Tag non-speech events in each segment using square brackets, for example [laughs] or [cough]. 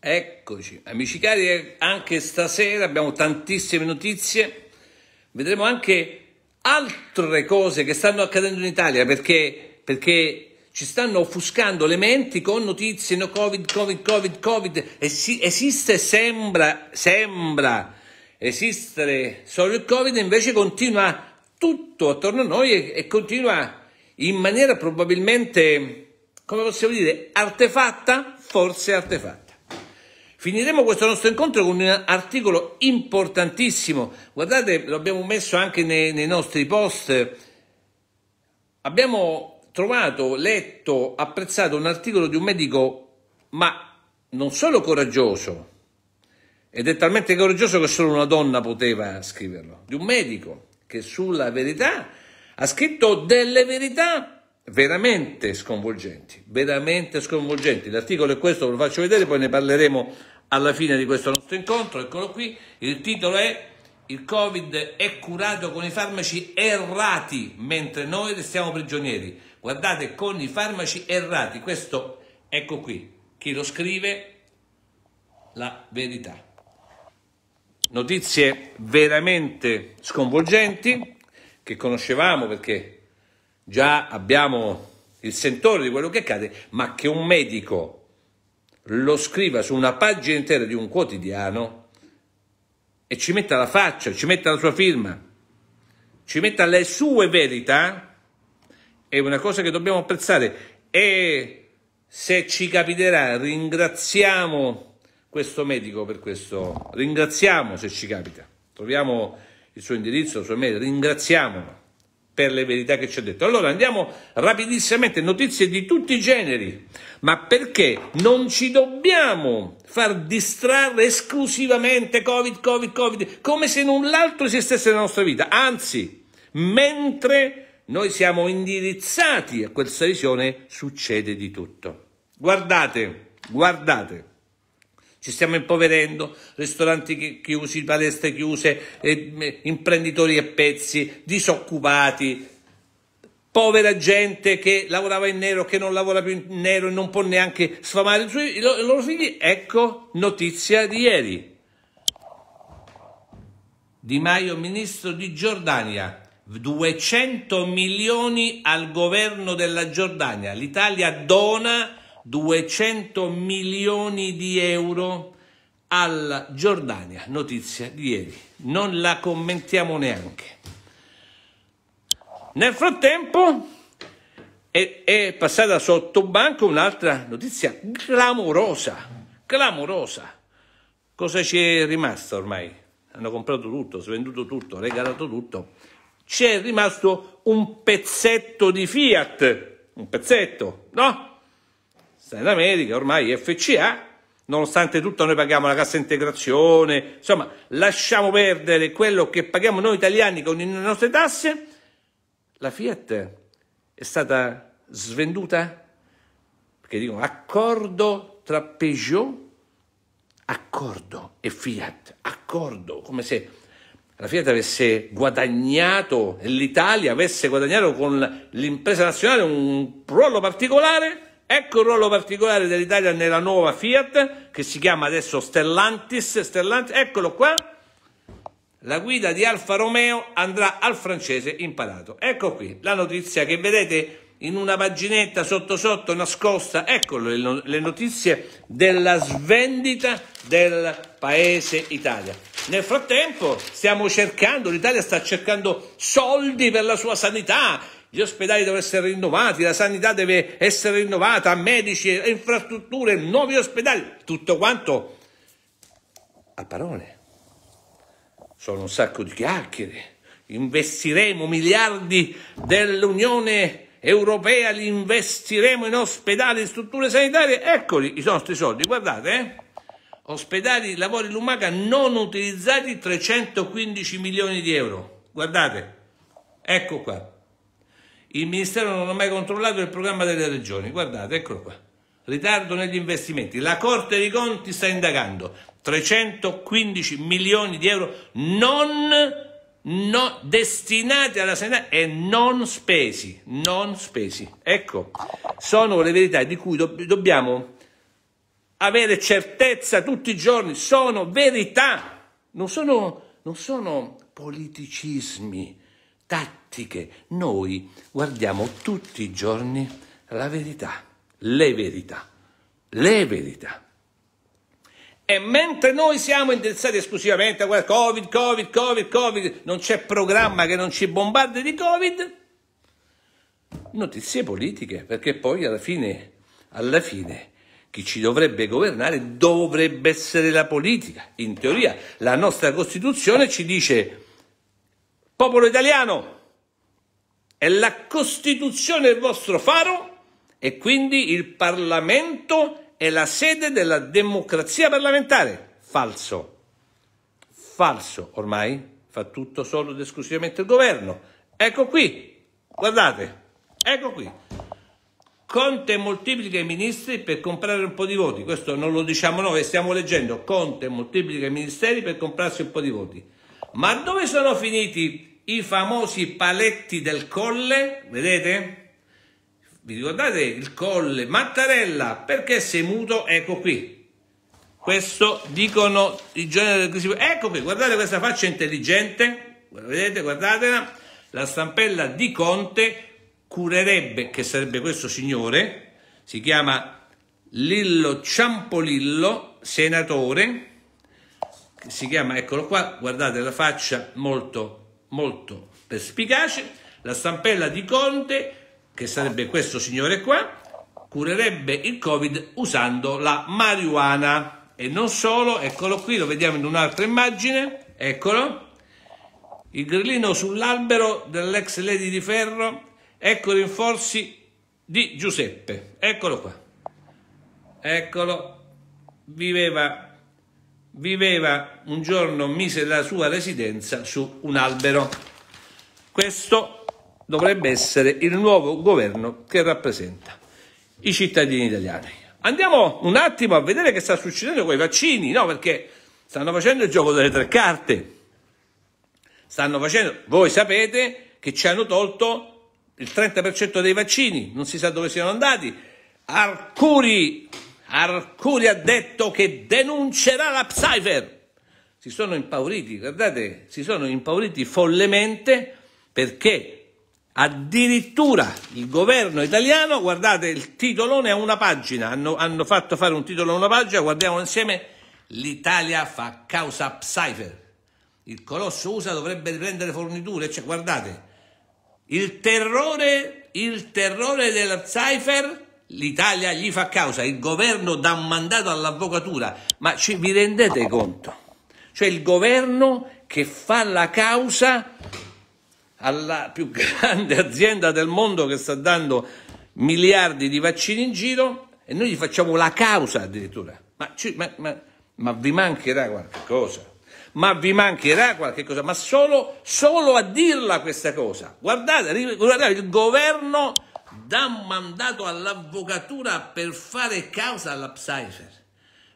Eccoci, amici cari, eh, anche stasera abbiamo tantissime notizie, vedremo anche altre cose che stanno accadendo in Italia perché, perché ci stanno offuscando le menti con notizie no covid, covid, covid, covid, Esi- esiste, sembra, sembra esistere solo il covid, invece continua tutto attorno a noi e, e continua in maniera probabilmente, come possiamo dire, artefatta, forse artefatta. Finiremo questo nostro incontro con un articolo importantissimo, guardate lo abbiamo messo anche nei, nei nostri post, abbiamo trovato, letto, apprezzato un articolo di un medico ma non solo coraggioso, ed è talmente coraggioso che solo una donna poteva scriverlo, di un medico che sulla verità ha scritto delle verità veramente sconvolgenti, veramente sconvolgenti. L'articolo è questo, ve lo faccio vedere, poi ne parleremo alla fine di questo nostro incontro, eccolo qui, il titolo è Il Covid è curato con i farmaci errati, mentre noi restiamo prigionieri. Guardate, con i farmaci errati, questo, ecco qui, chi lo scrive, la verità. Notizie veramente sconvolgenti che conoscevamo perché già abbiamo il sentore di quello che accade, ma che un medico lo scriva su una pagina intera di un quotidiano e ci metta la faccia, ci metta la sua firma, ci metta le sue verità, è una cosa che dobbiamo apprezzare e se ci capiterà ringraziamo questo medico per questo, ringraziamo se ci capita, troviamo il suo indirizzo, la sua mail, ringraziamolo per le verità che ci ha detto. Allora andiamo rapidissimamente, notizie di tutti i generi, ma perché non ci dobbiamo far distrarre esclusivamente Covid, Covid, Covid, come se null'altro esistesse nella nostra vita, anzi, mentre noi siamo indirizzati a questa visione succede di tutto. Guardate, guardate. Ci stiamo impoverendo, ristoranti chiusi, palestre chiuse, eh, imprenditori a pezzi, disoccupati, povera gente che lavorava in nero, che non lavora più in nero e non può neanche sfamare i, suoi, i loro figli. Ecco notizia di ieri. Di Maio, ministro di Giordania, 200 milioni al governo della Giordania. L'Italia dona 200 milioni di euro alla Giordania, notizia di ieri, non la commentiamo neanche. Nel frattempo è, è passata sotto banco un'altra notizia clamorosa, clamorosa. Cosa ci è rimasto ormai? Hanno comprato tutto, svenduto tutto, regalato tutto. C'è rimasto un pezzetto di Fiat, un pezzetto, no? Sanità America, ormai FCA, nonostante tutto noi paghiamo la cassa integrazione, insomma lasciamo perdere quello che paghiamo noi italiani con le nostre tasse, la Fiat è stata svenduta, perché dicono accordo tra Peugeot, accordo e Fiat, accordo, come se la Fiat avesse guadagnato, l'Italia avesse guadagnato con l'impresa nazionale un ruolo particolare Ecco il ruolo particolare dell'Italia nella nuova Fiat, che si chiama adesso Stellantis, Stellantis, eccolo qua, la guida di Alfa Romeo andrà al francese imparato. Ecco qui la notizia che vedete in una paginetta sotto sotto nascosta, ecco le notizie della svendita del paese Italia. Nel frattempo stiamo cercando, l'Italia sta cercando soldi per la sua sanità gli ospedali devono essere rinnovati, la sanità deve essere rinnovata, medici, infrastrutture, nuovi ospedali, tutto quanto a parole. Sono un sacco di chiacchiere. Investiremo miliardi dell'Unione Europea, li investiremo in ospedali, in strutture sanitarie. Eccoli i nostri soldi, guardate, eh? ospedali lavori lumaca non utilizzati 315 milioni di euro. Guardate, ecco qua il Ministero non ha mai controllato il programma delle regioni. Guardate, eccolo qua. Ritardo negli investimenti. La Corte dei Conti sta indagando 315 milioni di euro non, no, destinati alla sanità e non spesi. Non spesi. Ecco, sono le verità di cui do dobbiamo avere certezza tutti i giorni. Sono verità, non sono, non sono politicismi tattiche. Noi guardiamo tutti i giorni la verità, le verità, le verità. E mentre noi siamo interessati esclusivamente a guarda, Covid, Covid, Covid, Covid, non c'è programma che non ci bombardi di Covid, notizie politiche, perché poi alla fine, alla fine chi ci dovrebbe governare dovrebbe essere la politica. In teoria la nostra Costituzione ci dice popolo italiano, è la Costituzione il vostro faro e quindi il Parlamento è la sede della democrazia parlamentare. Falso. Falso, ormai fa tutto solo ed esclusivamente il governo. Ecco qui, guardate, ecco qui. Conte moltiplica i ministri per comprare un po' di voti. Questo non lo diciamo noi, stiamo leggendo. Conte moltiplica i ministeri per comprarsi un po' di voti ma dove sono finiti i famosi paletti del colle? Vedete? Vi ricordate il colle? Mattarella, perché sei muto? Ecco qui. Questo dicono i giornali del Crisipo. Ecco qui, guardate questa faccia intelligente. Vedete, guardatela. La stampella di Conte curerebbe, che sarebbe questo signore, si chiama Lillo Ciampolillo, senatore, si chiama, eccolo qua, guardate la faccia molto, molto perspicace, la stampella di Conte, che sarebbe questo signore qua, curerebbe il Covid usando la marijuana. E non solo, eccolo qui, lo vediamo in un'altra immagine, eccolo, il grillino sull'albero dell'ex Lady di Ferro, ecco i rinforzi di Giuseppe, eccolo qua, eccolo, viveva viveva un giorno, mise la sua residenza su un albero. Questo dovrebbe essere il nuovo governo che rappresenta i cittadini italiani. Andiamo un attimo a vedere che sta succedendo con i vaccini, no? Perché stanno facendo il gioco delle tre carte. Stanno facendo, voi sapete che ci hanno tolto il 30% dei vaccini, non si sa dove siano andati. Arcuri Arcuri ha detto che denuncerà la Pfeiffer. Si sono impauriti, guardate, si sono impauriti follemente perché addirittura il governo italiano, guardate il titolone a una pagina, hanno, hanno fatto fare un titolo a una pagina, guardiamo insieme, l'Italia fa causa Pfeiffer. Il colosso USA dovrebbe riprendere forniture, cioè, guardate, il terrore, il terrore della Pfeiffer l'Italia gli fa causa, il governo dà un mandato all'avvocatura, ma ci, vi rendete conto? Cioè il governo che fa la causa alla più grande [laughs] azienda del mondo che sta dando miliardi di vaccini in giro e noi gli facciamo la causa addirittura. Ma, ci, ma, ma, ma vi mancherà qualche cosa? Ma vi mancherà qualche cosa? Ma solo, solo a dirla questa cosa. Guardate, guardate il governo dà un mandato all'avvocatura per fare causa alla Pfeiffer.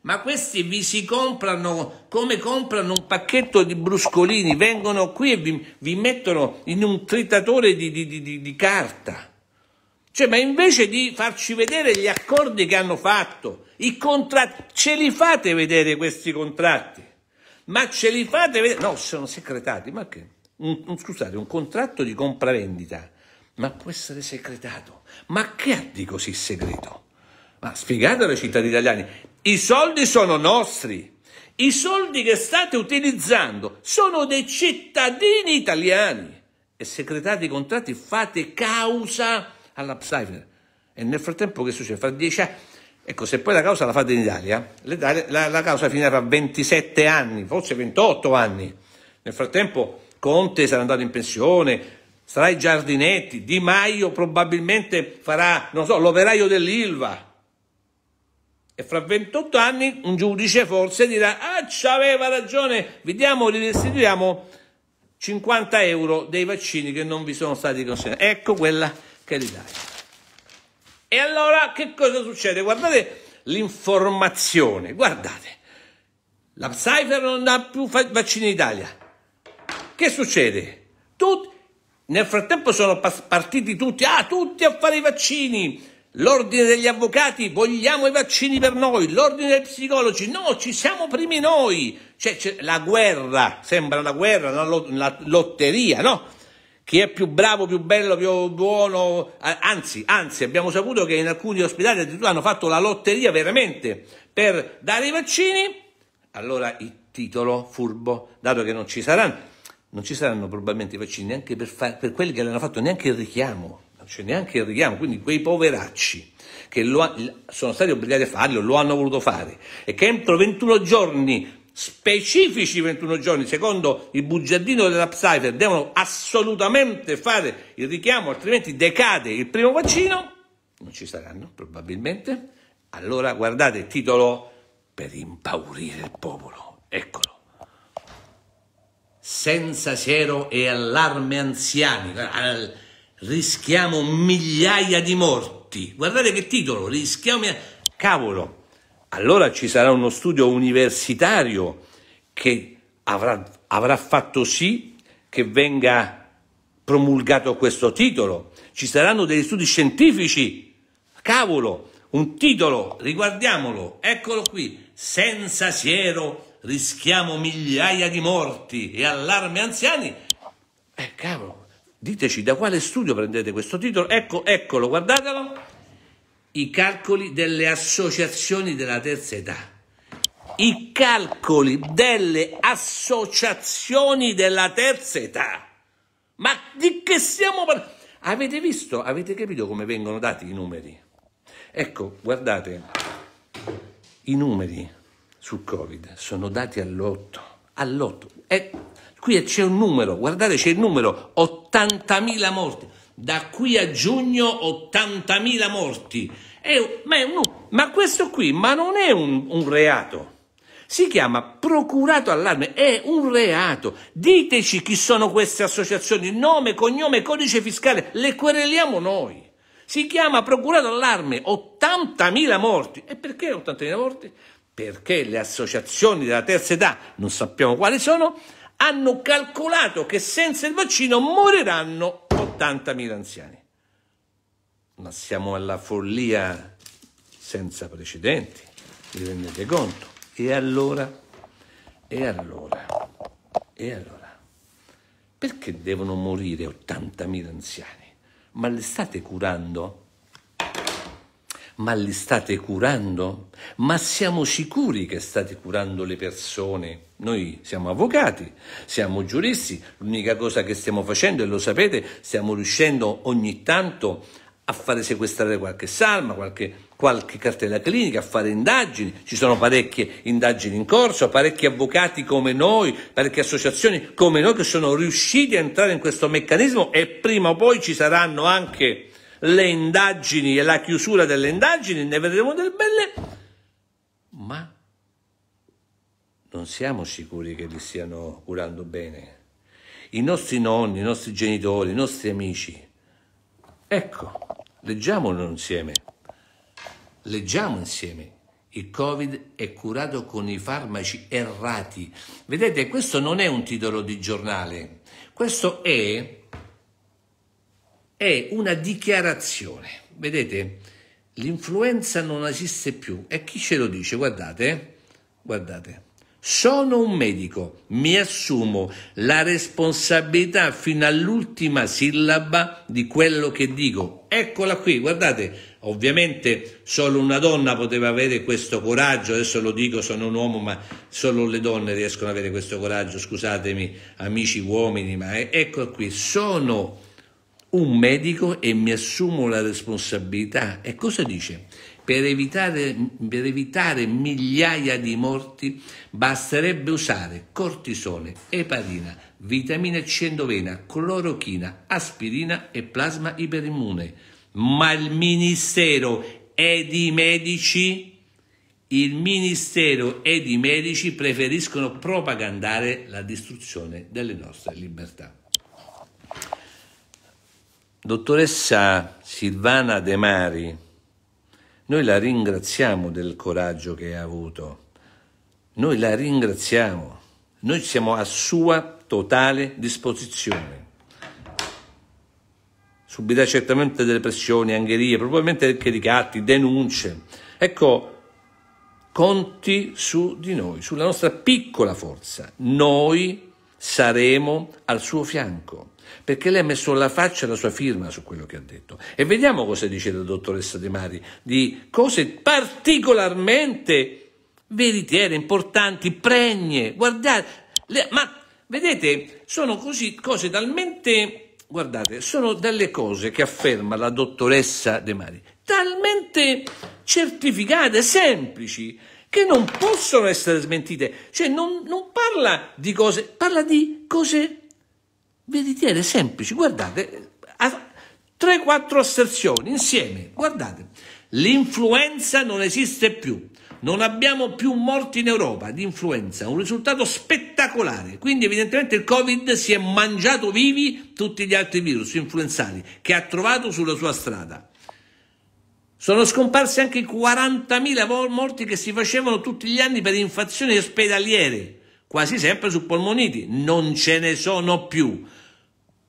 Ma questi vi si comprano come comprano un pacchetto di bruscolini, vengono qui e vi, vi mettono in un tritatore di, di, di, di carta. Cioè, ma invece di farci vedere gli accordi che hanno fatto, i contratti, ce li fate vedere questi contratti? Ma ce li fate vedere? No, sono secretati, ma che? Un, un, scusate, un contratto di compravendita, ma può essere secretato. Ma che ha di così segreto? Ma spiegatelo ai cittadini italiani, i soldi sono nostri. I soldi che state utilizzando sono dei cittadini italiani. E secretate i contratti, fate causa alla Pfeiffer. E nel frattempo che succede? Fra dieci anni... Ecco, se poi la causa la fate in Italia, la, la causa finirà fra 27 anni, forse 28 anni. Nel frattempo Conte sarà andato in pensione, sarà i giardinetti, Di Maio probabilmente farà, non so, l'operaio dell'Ilva. E fra 28 anni un giudice forse dirà, ah, c'aveva ragione, vi diamo, li restituiamo 50 euro dei vaccini che non vi sono stati consegnati. Ecco quella che è l'Italia. E allora che cosa succede? Guardate l'informazione, guardate. La Pfizer non dà più vaccini in Italia. Che succede? Tutti nel frattempo sono partiti tutti, ah, tutti a fare i vaccini. L'ordine degli avvocati, vogliamo i vaccini per noi. L'ordine dei psicologi, no, ci siamo primi noi. Cioè, c'è la guerra, sembra una guerra, una, lot- una lotteria, no? chi è più bravo, più bello, più buono, anzi, anzi, abbiamo saputo che in alcuni ospedali addirittura hanno fatto la lotteria veramente per dare i vaccini, allora il titolo furbo, dato che non ci saranno non ci saranno probabilmente i vaccini neanche per, fa- per quelli che l'hanno fatto neanche il richiamo, non c'è neanche il richiamo, quindi quei poveracci che ha- sono stati obbligati a farlo, lo hanno voluto fare e che entro 21 giorni, specifici 21 giorni, secondo il bugiardino della devono assolutamente fare il richiamo, altrimenti decade il primo vaccino, non ci saranno probabilmente. Allora guardate il titolo per impaurire il popolo, eccolo senza siero e allarme anziani. Rischiamo migliaia di morti. Guardate che titolo, rischiamo... migliaia... Cavolo, allora ci sarà uno studio universitario che avrà, avrà fatto sì che venga promulgato questo titolo. Ci saranno degli studi scientifici. Cavolo, un titolo, riguardiamolo, eccolo qui, senza siero e rischiamo migliaia di morti e allarme anziani. Eh, cavolo, diteci da quale studio prendete questo titolo. Ecco, eccolo, guardatelo. I calcoli delle associazioni della terza età. I calcoli delle associazioni della terza età. Ma di che stiamo parlando? Avete visto? Avete capito come vengono dati i numeri? Ecco, guardate, i numeri sul Covid sono dati all'otto, all'otto. E eh, qui c'è un numero, guardate c'è il numero, 80.000 morti. Da qui a giugno 80.000 morti. È, ma, è un, ma, questo qui ma non è un, un reato. Si chiama procurato allarme, è un reato. Diteci chi sono queste associazioni, nome, cognome, codice fiscale, le quereliamo noi. Si chiama procurato allarme, 80.000 morti. E perché 80.000 morti? perché le associazioni della terza età, non sappiamo quali sono, hanno calcolato che senza il vaccino moriranno 80.000 anziani. Ma siamo alla follia senza precedenti, vi rendete conto? E allora? E allora? E allora? Perché devono morire 80.000 anziani? Ma li state curando? Ma li state curando? Ma siamo sicuri che state curando le persone? Noi siamo avvocati, siamo giuristi, l'unica cosa che stiamo facendo, e lo sapete, stiamo riuscendo ogni tanto a fare sequestrare qualche salma, qualche, qualche cartella clinica, a fare indagini, ci sono parecchie indagini in corso, parecchi avvocati come noi, parecchie associazioni come noi che sono riusciti a entrare in questo meccanismo e prima o poi ci saranno anche le indagini e la chiusura delle indagini, ne vedremo del belle, ma non siamo sicuri che li stiano curando bene. I nostri nonni, i nostri genitori, i nostri amici. Ecco, leggiamolo insieme. Leggiamo insieme. Il Covid è curato con i farmaci errati. Vedete, questo non è un titolo di giornale. Questo è è una dichiarazione. Vedete, l'influenza non esiste più. E chi ce lo dice? Guardate, guardate. Sono un medico, mi assumo la responsabilità fino all'ultima sillaba di quello che dico. Eccola qui, guardate, ovviamente solo una donna poteva avere questo coraggio, adesso lo dico, sono un uomo, ma solo le donne riescono ad avere questo coraggio, scusatemi amici uomini, ma eccola qui, sono un medico e mi assumo la responsabilità. E cosa dice? Per evitare, per evitare migliaia di morti basterebbe usare cortisone, eparina, vitamina C endovena, clorochina, aspirina e plasma iperimmune. Ma il ministero è di medici? Il ministero ed i medici preferiscono propagandare la distruzione delle nostre libertà. Dottoressa Silvana De Mari, noi la ringraziamo del coraggio che ha avuto, noi la ringraziamo, noi siamo a sua totale disposizione. Subirà certamente delle pressioni, angherie, probabilmente anche ricatti, denunce. Ecco, conti su di noi, sulla nostra piccola forza. Noi saremo al suo fianco perché lei ha messo la faccia e la sua firma su quello che ha detto. E vediamo cosa dice la dottoressa De Mari di cose particolarmente veritiere, importanti, pregne. Guardate, le, ma vedete, sono così, cose talmente, guardate, sono delle cose che afferma la dottoressa De Mari, talmente certificate, semplici, che non possono essere smentite. Cioè non, non parla di cose, parla di cose vi ritiene semplici. Guardate, 3-4 asserzioni insieme, guardate, l'influenza non esiste più. Non abbiamo più morti in Europa di influenza, un risultato spettacolare. Quindi evidentemente il Covid si è mangiato vivi tutti gli altri virus influenzali che ha trovato sulla sua strada. Sono scomparsi anche i 40.000 morti che si facevano tutti gli anni per infezioni ospedaliere quasi sempre su polmoniti, non ce ne sono più.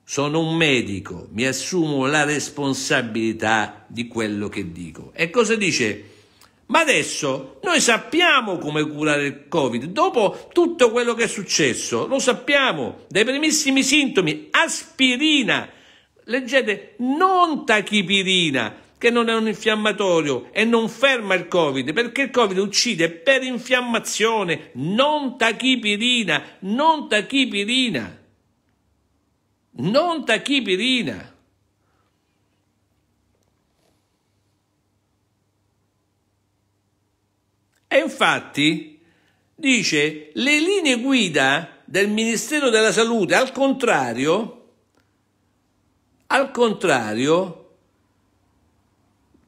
Sono un medico, mi assumo la responsabilità di quello che dico. E cosa dice? Ma adesso noi sappiamo come curare il Covid, dopo tutto quello che è successo, lo sappiamo, dai primissimi sintomi, aspirina, leggete, non tachipirina, che non è un infiammatorio e non ferma il Covid, perché il Covid uccide per infiammazione, non tachipirina, non tachipirina, non tachipirina. E infatti dice le linee guida del Ministero della Salute, al contrario, al contrario,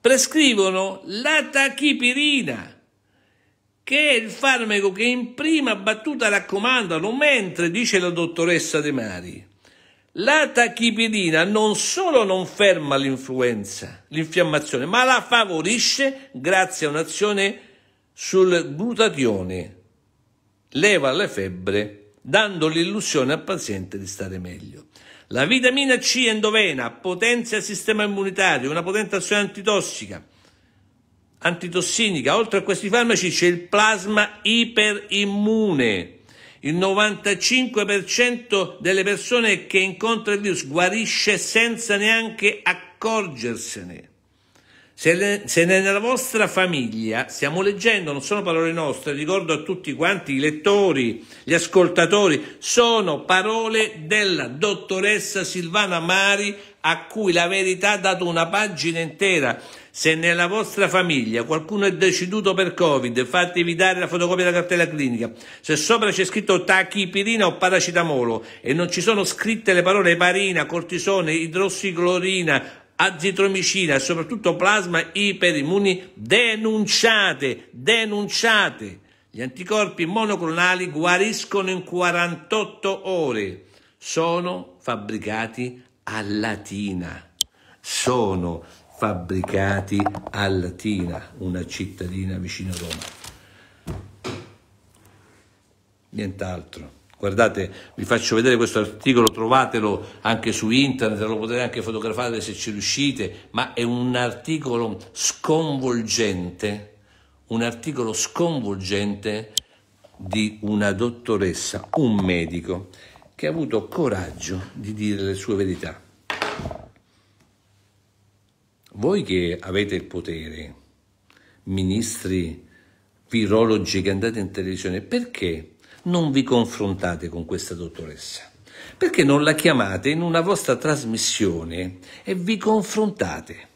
prescrivono la tachipirina, che è il farmaco che in prima battuta raccomandano, mentre, dice la dottoressa De Mari, la tachipirina non solo non ferma l'influenza, l'infiammazione, ma la favorisce grazie a un'azione sul glutatione, leva le febbre, dando l'illusione al paziente di stare meglio. La vitamina C endovena potenzia il sistema immunitario, una potente azione antitossica, antitossinica. Oltre a questi farmaci c'è il plasma iperimmune. Il 95% delle persone che incontra il virus guarisce senza neanche accorgersene. Se, le, se, nella vostra famiglia stiamo leggendo, non sono parole nostre, ricordo a tutti quanti i lettori, gli ascoltatori, sono parole della dottoressa Silvana Mari a cui la verità ha dato una pagina intera. Se nella vostra famiglia qualcuno è deceduto per Covid, fatevi dare la fotocopia della cartella clinica. Se sopra c'è scritto tachipirina o paracetamolo e non ci sono scritte le parole parina, cortisone, idrossiclorina, azitromicina e soprattutto plasma iperimmuni, denunciate, denunciate. Gli anticorpi monoclonali guariscono in 48 ore. Sono fabbricati a Latina. Sono fabbricati a Latina, una cittadina vicino a Roma. Nient'altro. Guardate, vi faccio vedere questo articolo, trovatelo anche su internet, lo potete anche fotografare se ci riuscite, ma è un articolo sconvolgente, un articolo sconvolgente di una dottoressa, un medico, che ha avuto coraggio di dire le sue verità. Voi che avete il potere, ministri, virologi che andate in televisione, perché non vi confrontate con questa dottoressa? Perché non la chiamate in una vostra trasmissione e vi confrontate?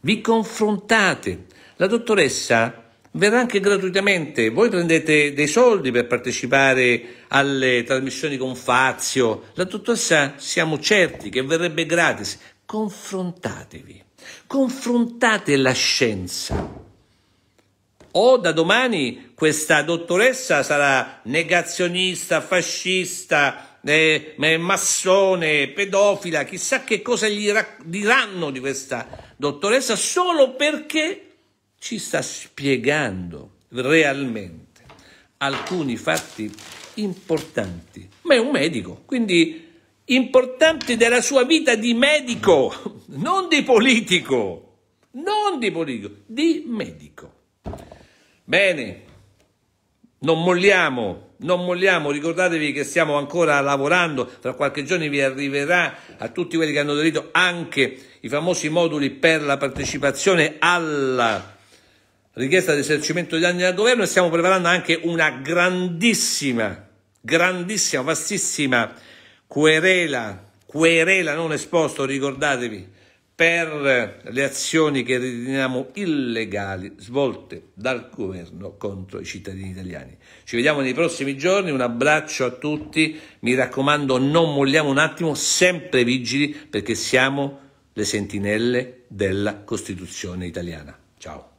Vi confrontate. La dottoressa verrà anche gratuitamente. Voi prendete dei soldi per partecipare alle trasmissioni con Fazio. La dottoressa siamo certi che verrebbe gratis. Confrontatevi, confrontate la scienza o da domani questa dottoressa sarà negazionista, fascista, eh, massone, pedofila, chissà che cosa gli diranno di questa dottoressa solo perché ci sta spiegando realmente alcuni fatti importanti, ma è un medico, quindi importanti della sua vita di medico, [laughs] non di politico, non di politico, di medico. Bene, non molliamo, non molliamo, ricordatevi che stiamo ancora lavorando, tra qualche giorno vi arriverà a tutti quelli che hanno aderito anche i famosi moduli per la partecipazione alla richiesta di esercimento di danni dal governo e stiamo preparando anche una grandissima, grandissima, vastissima querela, querela non esposto, ricordatevi, per le azioni che riteniamo illegali svolte dal governo contro i cittadini italiani. Ci vediamo nei prossimi giorni, un abbraccio a tutti, mi raccomando non molliamo un attimo, sempre vigili perché siamo le sentinelle della Costituzione italiana. Ciao.